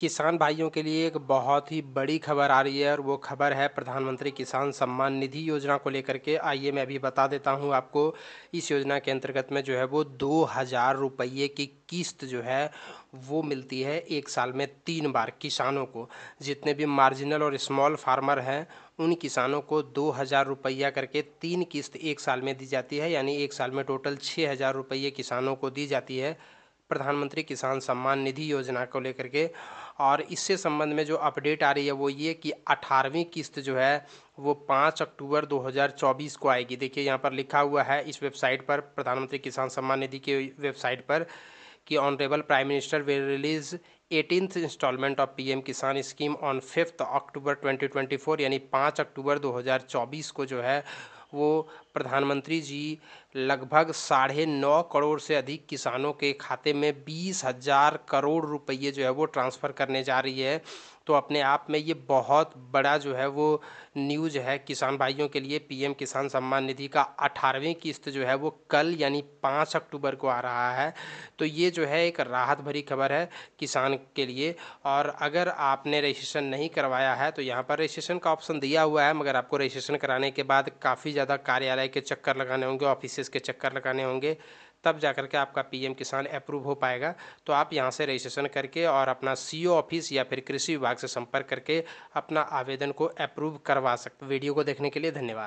किसान भाइयों के लिए एक बहुत ही बड़ी खबर आ रही है और वो खबर है प्रधानमंत्री किसान सम्मान निधि योजना को लेकर के आइए मैं अभी बता देता हूँ आपको इस योजना के अंतर्गत में जो है वो दो हज़ार रुपये की किस्त जो है वो मिलती है एक साल में तीन बार किसानों को जितने भी मार्जिनल और स्मॉल फार्मर हैं उन किसानों को दो हज़ार रुपया करके तीन किस्त एक साल में दी जाती है यानी एक साल में टोटल छः हज़ार रुपये किसानों को दी जाती है प्रधानमंत्री किसान सम्मान निधि योजना को लेकर के और इससे संबंध में जो अपडेट आ रही है वो ये कि अठारहवीं किस्त जो है वो पाँच अक्टूबर 2024 को आएगी देखिए यहाँ पर लिखा हुआ है इस वेबसाइट पर प्रधानमंत्री किसान सम्मान निधि की वेबसाइट पर कि honourable prime minister will release eighteenth instalment of PM Kisan scheme on fifth October 2024 यानी पाँच अक्टूबर 2024 को जो है वो प्रधानमंत्री जी लगभग साढ़े नौ करोड़ से अधिक किसानों के खाते में बीस हज़ार करोड़ रुपये जो है वो ट्रांसफ़र करने जा रही है तो अपने आप में ये बहुत बड़ा जो है वो न्यूज़ है किसान भाइयों के लिए पीएम किसान सम्मान निधि का अठारहवीं किस्त जो है वो कल यानी पाँच अक्टूबर को आ रहा है तो ये जो है एक राहत भरी खबर है किसान के लिए और अगर आपने रजिस्ट्रेशन नहीं करवाया है तो यहाँ पर रजिस्ट्रेशन का ऑप्शन दिया हुआ है मगर आपको रजिस्ट्रेशन कराने के बाद काफ़ी ज़्यादा कार्यालय के चक्कर लगाने होंगे ऑफिस के चक्कर लगाने होंगे तब जा के आपका पीएम किसान अप्रूव हो पाएगा तो आप यहाँ से रजिस्ट्रेशन करके और अपना सीओ ऑफिस या फिर कृषि विभाग से संपर्क करके अपना आवेदन को अप्रूव करवा सकते वीडियो को देखने के लिए धन्यवाद